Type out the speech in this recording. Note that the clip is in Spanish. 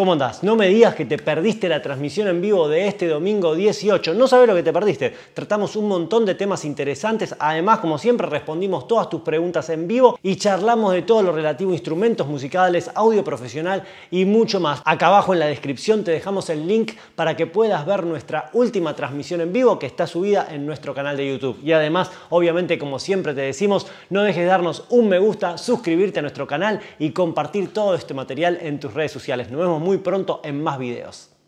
¿Cómo andás? No me digas que te perdiste la transmisión en vivo de este domingo 18. No sabes lo que te perdiste. Tratamos un montón de temas interesantes. Además, como siempre, respondimos todas tus preguntas en vivo y charlamos de todo lo relativo a instrumentos musicales, audio profesional y mucho más. Acá abajo en la descripción te dejamos el link para que puedas ver nuestra última transmisión en vivo que está subida en nuestro canal de YouTube. Y además, obviamente, como siempre te decimos, no dejes de darnos un me gusta, suscribirte a nuestro canal y compartir todo este material en tus redes sociales. Nos vemos muy muy pronto en más videos.